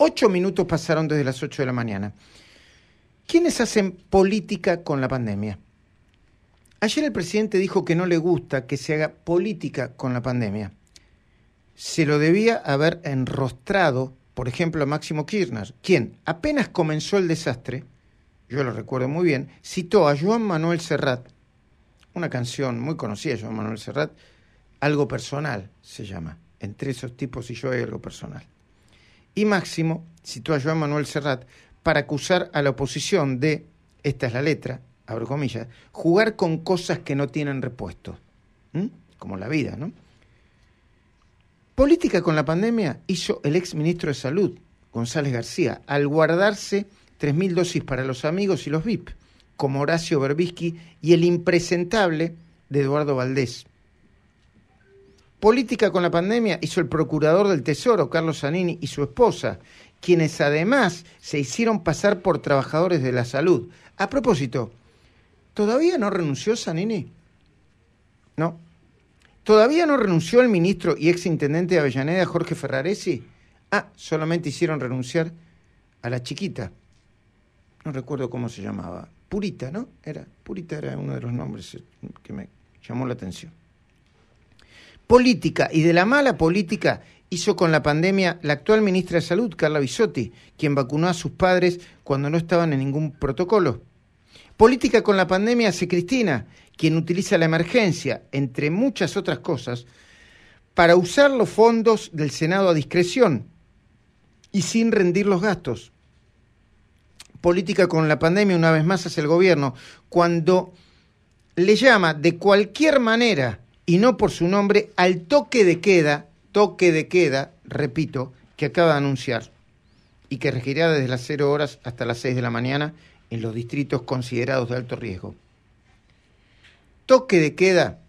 Ocho minutos pasaron desde las ocho de la mañana. ¿Quiénes hacen política con la pandemia? Ayer el presidente dijo que no le gusta que se haga política con la pandemia. Se lo debía haber enrostrado, por ejemplo, a Máximo Kirchner, quien apenas comenzó el desastre, yo lo recuerdo muy bien, citó a Joan Manuel Serrat, una canción muy conocida de Joan Manuel Serrat, Algo Personal se llama, entre esos tipos y yo hay algo personal y Máximo citó a Joan Manuel Serrat para acusar a la oposición de, esta es la letra, abro comillas, jugar con cosas que no tienen repuesto, como la vida, ¿no? Política con la pandemia hizo el ex ministro de Salud, González García, al guardarse 3.000 dosis para los amigos y los VIP, como Horacio Berbisky y el impresentable de Eduardo Valdés, política con la pandemia hizo el procurador del Tesoro, Carlos Zanini, y su esposa, quienes además se hicieron pasar por trabajadores de la salud. A propósito, ¿todavía no renunció Sanini, No. ¿Todavía no renunció el ministro y exintendente de Avellaneda, Jorge Ferraresi? Ah, solamente hicieron renunciar a la chiquita. No recuerdo cómo se llamaba. Purita, ¿no? Era, Purita era uno de los nombres eh, que me llamó la atención política y de la mala política hizo con la pandemia la actual ministra de Salud, Carla Bisotti, quien vacunó a sus padres cuando no estaban en ningún protocolo. Política con la pandemia hace Cristina, quien utiliza la emergencia, entre muchas otras cosas, para usar los fondos del Senado a discreción y sin rendir los gastos. Política con la pandemia una vez más hace el gobierno, cuando le llama de cualquier manera y no por su nombre al toque de queda, toque de queda, repito, que acaba de anunciar y que regirá desde las 0 horas hasta las 6 de la mañana en los distritos considerados de alto riesgo. Toque de queda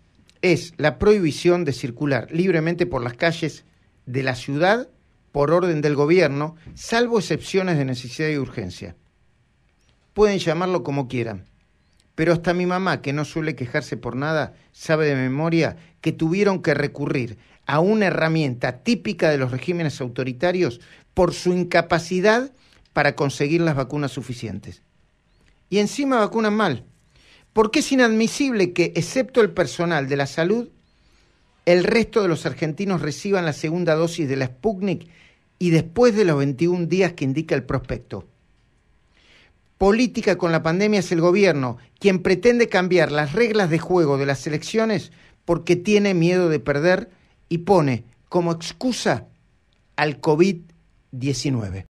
es la prohibición de circular libremente por las calles de la ciudad por orden del gobierno, salvo excepciones de necesidad y urgencia. Pueden llamarlo como quieran, pero hasta mi mamá, que no suele quejarse por nada, sabe de memoria que tuvieron que recurrir a una herramienta típica de los regímenes autoritarios por su incapacidad para conseguir las vacunas suficientes. Y encima vacunan mal, porque es inadmisible que, excepto el personal de la salud, el resto de los argentinos reciban la segunda dosis de la Sputnik y después de los 21 días que indica el prospecto política con la pandemia es el gobierno, quien pretende cambiar las reglas de juego de las elecciones porque tiene miedo de perder y pone como excusa al COVID-19.